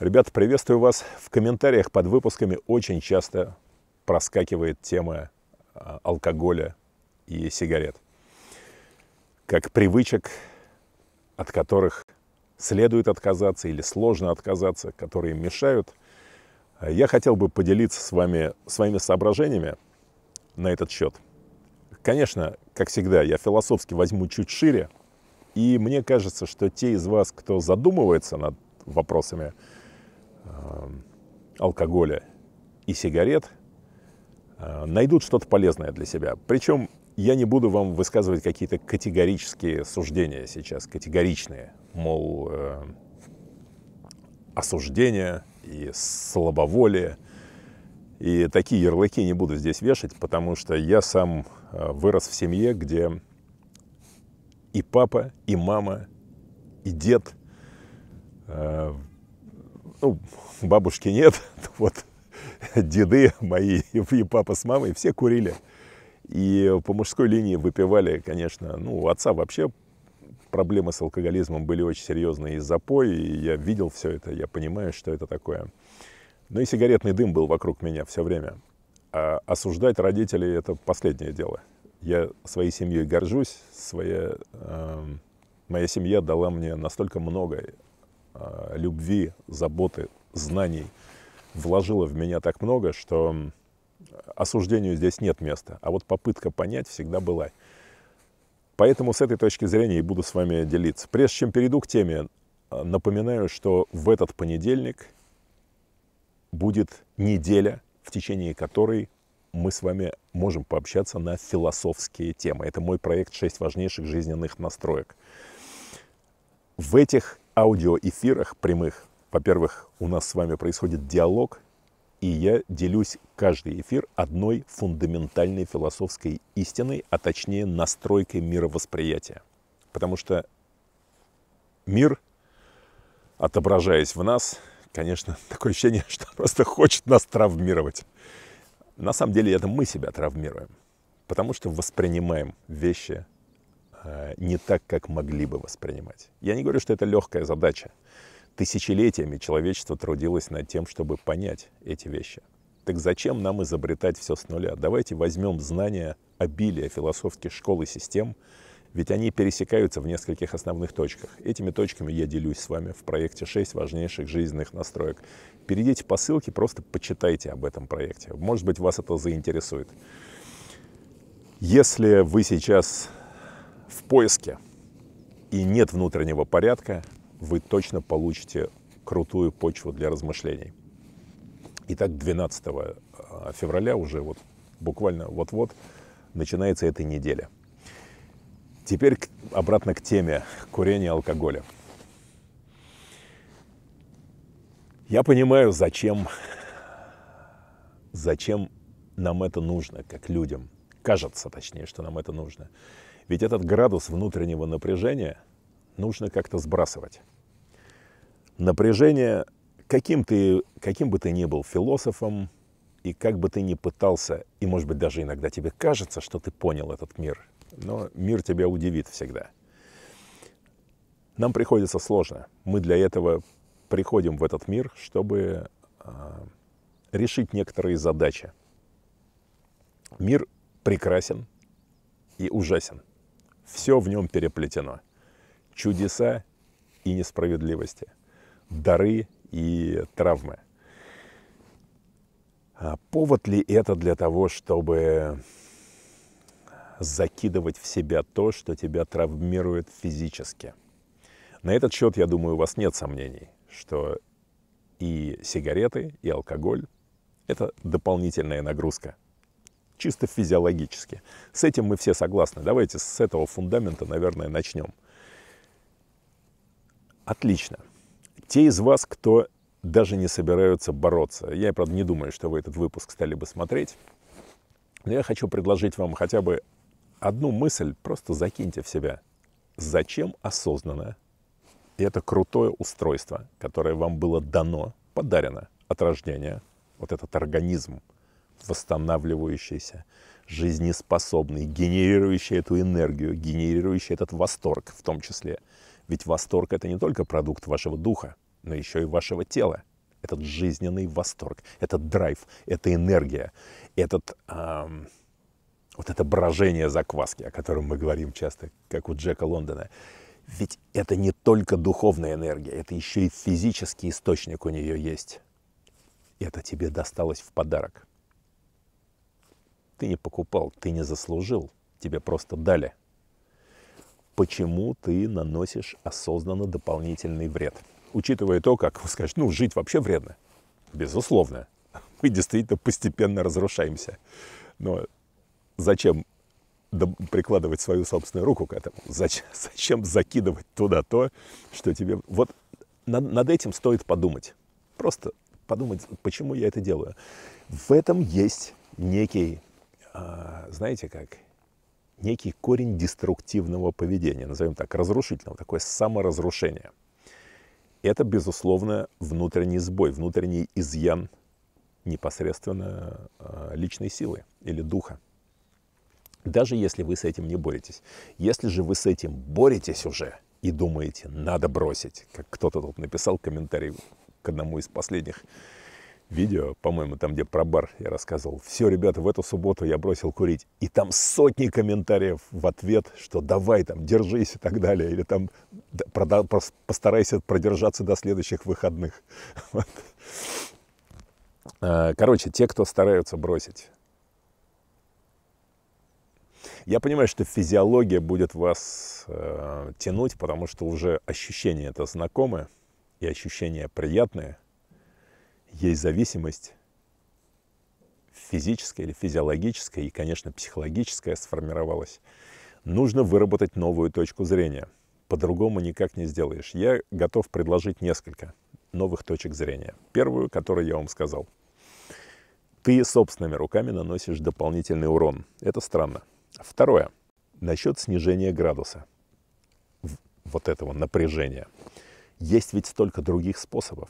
Ребята, приветствую вас. В комментариях под выпусками очень часто проскакивает тема а, алкоголя и сигарет. Как привычек, от которых следует отказаться или сложно отказаться, которые мешают. Я хотел бы поделиться с вами своими соображениями на этот счет. Конечно, как всегда, я философски возьму чуть шире, и мне кажется, что те из вас, кто задумывается над вопросами Эм, алкоголя и сигарет, э, найдут что-то полезное для себя. Причем я не буду вам высказывать какие-то категорические суждения сейчас, категоричные, мол, э, осуждение и слабоволие. И такие ярлыки не буду здесь вешать, потому что я сам э, вырос в семье, где и папа, и мама, и дед э, ну, бабушки нет, вот деды мои и папа с мамой все курили. И по мужской линии выпивали, конечно, ну, у отца вообще проблемы с алкоголизмом были очень серьезные из запой, и я видел все это, я понимаю, что это такое. Ну и сигаретный дым был вокруг меня все время. А осуждать родителей – это последнее дело. Я своей семьей горжусь, своя, э, моя семья дала мне настолько много а, любви, заботы, знаний вложила в меня так много, что осуждению здесь нет места. А вот попытка понять всегда была. Поэтому с этой точки зрения и буду с вами делиться. Прежде чем перейду к теме, а, напоминаю, что в этот понедельник будет неделя, в течение которой мы с вами можем пообщаться на философские темы. Это мой проект «Шесть важнейших жизненных настроек». В этих аудиоэфирах прямых, во-первых, у нас с вами происходит диалог, и я делюсь каждый эфир одной фундаментальной философской истиной, а точнее настройкой мировосприятия. Потому что мир, отображаясь в нас, конечно, такое ощущение, что просто хочет нас травмировать. На самом деле это мы себя травмируем, потому что воспринимаем вещи Э, не так, как могли бы воспринимать. Я не говорю, что это легкая задача. Тысячелетиями человечество трудилось над тем, чтобы понять эти вещи. Так зачем нам изобретать все с нуля? Давайте возьмем знания обилия философских школ и систем, ведь они пересекаются в нескольких основных точках. Этими точками я делюсь с вами в проекте 6 важнейших жизненных настроек. Перейдите по ссылке, просто почитайте об этом проекте. Может быть, вас это заинтересует. Если вы сейчас в поиске и нет внутреннего порядка, вы точно получите крутую почву для размышлений. Итак, 12 а, февраля уже вот буквально вот-вот начинается эта неделя. Теперь обратно к теме курения алкоголя. Я понимаю, зачем, зачем нам это нужно, как людям. Кажется, точнее, что нам это нужно. Ведь этот градус внутреннего напряжения нужно как-то сбрасывать. Напряжение, каким, ты, каким бы ты ни был философом, и как бы ты ни пытался, и, может быть, даже иногда тебе кажется, что ты понял этот мир, но мир тебя удивит всегда. Нам приходится сложно. Мы для этого приходим в этот мир, чтобы э, решить некоторые задачи. Мир прекрасен и ужасен. Все в нем переплетено. Чудеса и несправедливости, дары и травмы. А повод ли это для того, чтобы закидывать в себя то, что тебя травмирует физически? На этот счет, я думаю, у вас нет сомнений, что и сигареты, и алкоголь – это дополнительная нагрузка – чисто физиологически. С этим мы все согласны. Давайте с этого фундамента, наверное, начнем. Отлично. Те из вас, кто даже не собираются бороться, я, правда, не думаю, что вы этот выпуск стали бы смотреть, но я хочу предложить вам хотя бы одну мысль, просто закиньте в себя. Зачем осознанно это крутое устройство, которое вам было дано, подарено от рождения, вот этот организм – восстанавливающийся, жизнеспособный, генерирующий эту энергию, генерирующий этот восторг в том числе. Ведь восторг – это не только продукт вашего духа, но еще и вашего тела. Этот жизненный восторг, этот драйв, эта энергия, этот, эм, вот это брожение закваски, о котором мы говорим часто, как у Джека Лондона. Ведь это не только духовная энергия, это еще и физический источник у нее есть. Это тебе досталось в подарок. Ты не покупал, ты не заслужил, тебе просто дали. Почему ты наносишь осознанно дополнительный вред? Учитывая то, как вы скажете, ну, жить вообще вредно. Безусловно. Мы действительно постепенно разрушаемся. Но зачем прикладывать свою собственную руку к этому? Зачем, зачем закидывать туда то, что тебе... Вот над, над этим стоит подумать. Просто подумать, почему я это делаю. В этом есть некий а, знаете как, некий корень деструктивного поведения, назовем так, разрушительного, такое саморазрушение. Это, безусловно, внутренний сбой, внутренний изъян непосредственно а, личной силы или духа. Даже если вы с этим не боретесь. Если же вы с этим боретесь уже и думаете, надо бросить, как кто-то тут написал комментарий к одному из последних видео, по-моему, там, где про бар я рассказывал. Все, ребята, в эту субботу я бросил курить. И там сотни комментариев в ответ, что давай там, держись и так далее. Или там постарайся продержаться до следующих выходных. Э, короче, те, кто стараются бросить. Я понимаю, что физиология будет вас э, тянуть, потому что уже ощущение это знакомое и ощущение приятное – есть зависимость физическая или физиологическая и, конечно, психологическая сформировалась, нужно выработать новую точку зрения. По-другому никак не сделаешь. Я готов предложить несколько новых точек зрения. Первую, которую я вам сказал. Ты собственными руками наносишь дополнительный урон. Это странно. Второе. Насчет снижения градуса вот этого напряжения. Есть ведь столько других способов.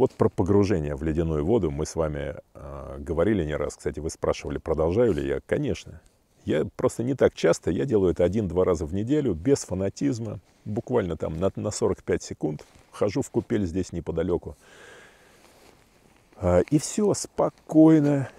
Вот про погружение в ледяную воду мы с вами э, говорили не раз. Кстати, вы спрашивали, продолжаю ли я. Конечно. Я просто не так часто, я делаю это один-два раза в неделю, без фанатизма, буквально там на, на 45 секунд, хожу в купель здесь неподалеку. А, и все, спокойно.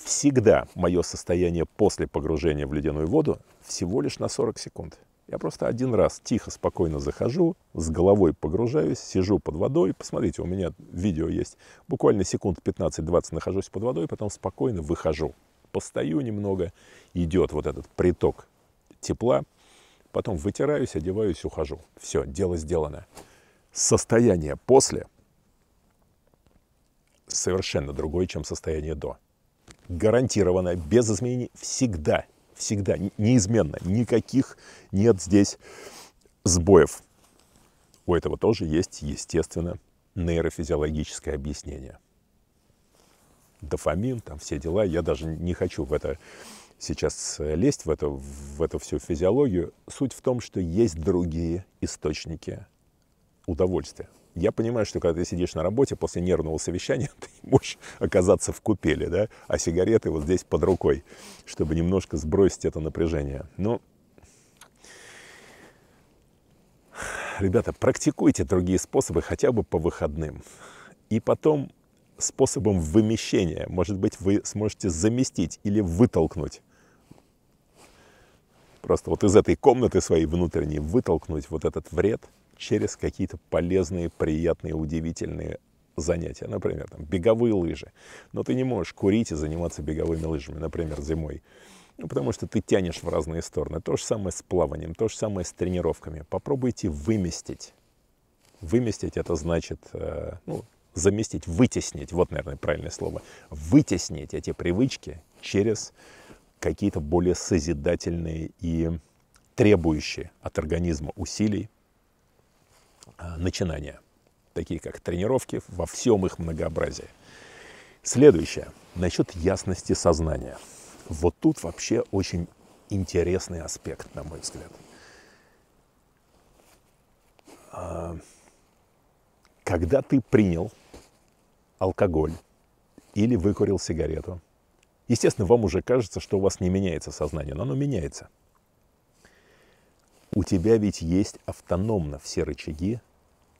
Всегда мое состояние после погружения в ледяную воду всего лишь на 40 секунд. Я просто один раз тихо, спокойно захожу, с головой погружаюсь, сижу под водой. Посмотрите, у меня видео есть. Буквально секунд 15-20 нахожусь под водой, потом спокойно выхожу. Постою немного, идет вот этот приток тепла. Потом вытираюсь, одеваюсь, ухожу. Все, дело сделано. Состояние после совершенно другое, чем состояние до. Гарантированно, без изменений, всегда всегда, неизменно, никаких нет здесь сбоев. У этого тоже есть, естественно, нейрофизиологическое объяснение. Дофамин, там все дела, я даже не хочу в это сейчас лезть, в, это, в эту всю физиологию. Суть в том, что есть другие источники удовольствия. Я понимаю, что когда ты сидишь на работе после нервного совещания, ты можешь оказаться в купеле, да, а сигареты вот здесь под рукой, чтобы немножко сбросить это напряжение. Но, ну, ребята, практикуйте другие способы хотя бы по выходным. И потом способом вымещения, может быть, вы сможете заместить или вытолкнуть просто вот из этой комнаты своей внутренней вытолкнуть вот этот вред – через какие-то полезные, приятные, удивительные занятия. Например, там, беговые лыжи. Но ты не можешь курить и заниматься беговыми лыжами, например, зимой. Ну, потому что ты тянешь в разные стороны. То же самое с плаванием, то же самое с тренировками. Попробуйте выместить. Выместить это значит, э, ну, заместить, вытеснить, вот, наверное, правильное слово, вытеснить эти привычки через какие-то более созидательные и требующие от организма усилий Э, начинания, такие как тренировки во всем их многообразии. Следующее, насчет ясности сознания. Вот тут вообще очень интересный аспект, на мой взгляд. Э, когда ты принял алкоголь или выкурил сигарету, естественно, вам уже кажется, что у вас не меняется сознание, но оно меняется – у тебя ведь есть автономно все рычаги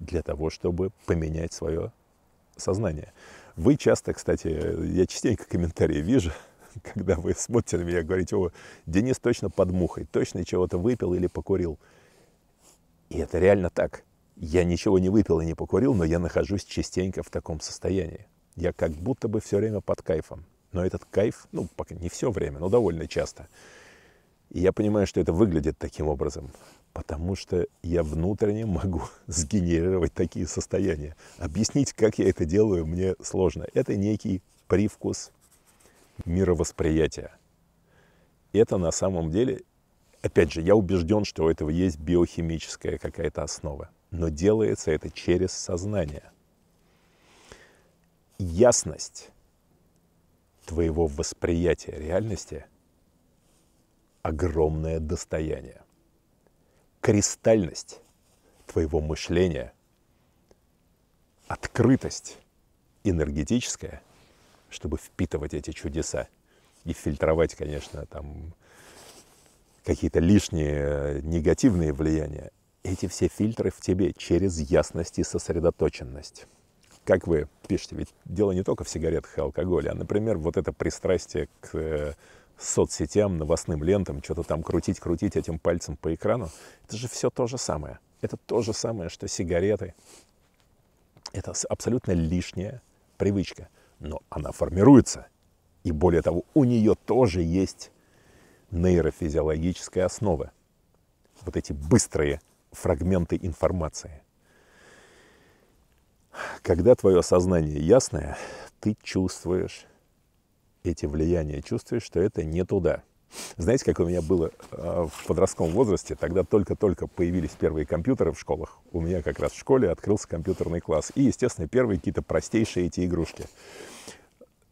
для того, чтобы поменять свое сознание. Вы часто, кстати, я частенько комментарии вижу, когда вы смотрите на меня, говорите, о, Денис точно под мухой, точно чего-то выпил или покурил. И это реально так. Я ничего не выпил и не покурил, но я нахожусь частенько в таком состоянии. Я как будто бы все время под кайфом. Но этот кайф, ну, пока не все время, но довольно часто. И я понимаю, что это выглядит таким образом, потому что я внутренне могу сгенерировать такие состояния. Объяснить, как я это делаю, мне сложно. Это некий привкус мировосприятия. Это на самом деле, опять же, я убежден, что у этого есть биохимическая какая-то основа. Но делается это через сознание. Ясность твоего восприятия реальности – огромное достояние. Кристальность твоего мышления, открытость энергетическая, чтобы впитывать эти чудеса и фильтровать, конечно, там какие-то лишние э, негативные влияния. Эти все фильтры в тебе через ясность и сосредоточенность. Как вы пишете, ведь дело не только в сигаретах и алкоголе, а, например, вот это пристрастие к э, соцсетям, новостным лентам, что-то там крутить, крутить этим пальцем по экрану. Это же все то же самое. Это то же самое, что сигареты. Это абсолютно лишняя привычка, но она формируется. И более того, у нее тоже есть нейрофизиологическая основа. Вот эти быстрые фрагменты информации. Когда твое сознание ясное, ты чувствуешь эти влияния чувствуешь, что это не туда. Знаете, как у меня было а, в подростковом возрасте, тогда только-только появились первые компьютеры в школах. У меня как раз в школе открылся компьютерный класс. И, естественно, первые какие-то простейшие эти игрушки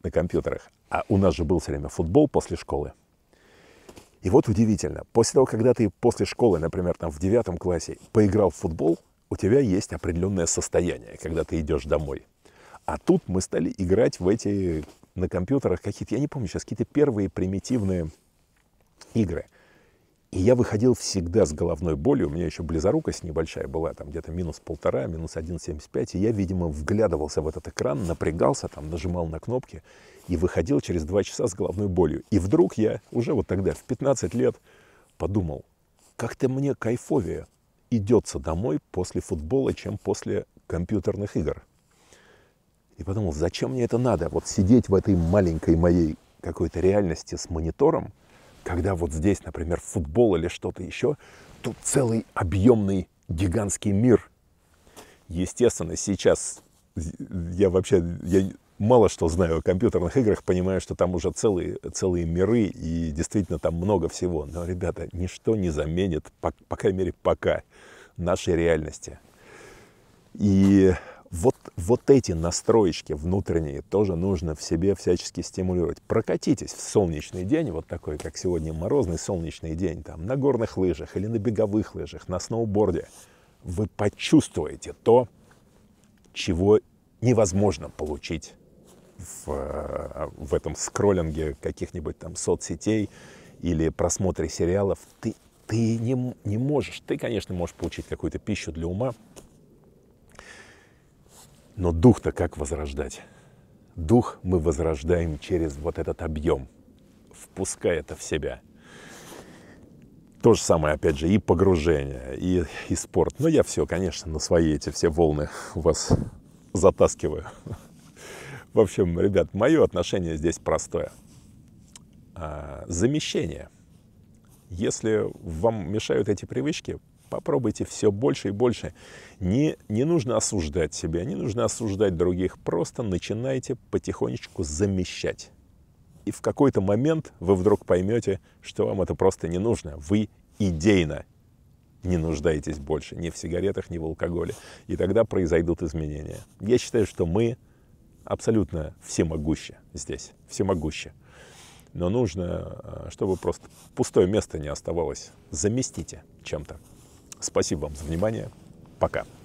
на компьютерах. А у нас же был все время футбол после школы. И вот удивительно, после того, когда ты после школы, например, там в девятом классе поиграл в футбол, у тебя есть определенное состояние, когда ты идешь домой. А тут мы стали играть в эти на компьютерах какие-то, я не помню сейчас, какие-то первые примитивные игры. И я выходил всегда с головной болью, у меня еще близорукость небольшая была, там где-то минус полтора, минус 1,75, и я, видимо, вглядывался в этот экран, напрягался, там нажимал на кнопки и выходил через два часа с головной болью. И вдруг я уже вот тогда, в 15 лет, подумал, как-то мне кайфовее идется домой после футбола, чем после компьютерных игр. И подумал, зачем мне это надо? Вот сидеть в этой маленькой моей какой-то реальности с монитором, когда вот здесь, например, футбол или что-то еще, тут целый объемный гигантский мир. Естественно, сейчас я вообще я мало что знаю о компьютерных играх, понимаю, что там уже целые, целые миры и действительно там много всего. Но, ребята, ничто не заменит, по, по крайней мере, пока нашей реальности. И вот, вот эти настроечки внутренние тоже нужно в себе всячески стимулировать. Прокатитесь в солнечный день, вот такой, как сегодня морозный солнечный день, там, на горных лыжах или на беговых лыжах, на сноуборде. Вы почувствуете то, чего невозможно получить в, в этом скроллинге каких-нибудь там соцсетей или просмотре сериалов. Ты, ты не, не можешь, ты, конечно, можешь получить какую-то пищу для ума, но дух-то как возрождать? Дух мы возрождаем через вот этот объем, впуская это в себя. То же самое, опять же, и погружение, и, и спорт. Но ну, я все, конечно, на свои эти все волны вас затаскиваю. В общем, ребят, мое отношение здесь простое. А, замещение. Если вам мешают эти привычки, Попробуйте все больше и больше. Не, не нужно осуждать себя, не нужно осуждать других. Просто начинайте потихонечку замещать. И в какой-то момент вы вдруг поймете, что вам это просто не нужно. Вы идейно не нуждаетесь больше ни в сигаретах, ни в алкоголе. И тогда произойдут изменения. Я считаю, что мы абсолютно всемогуще здесь, всемогуще. Но нужно, э, чтобы просто пустое место не оставалось. Заместите чем-то. Спасибо вам за внимание. Пока.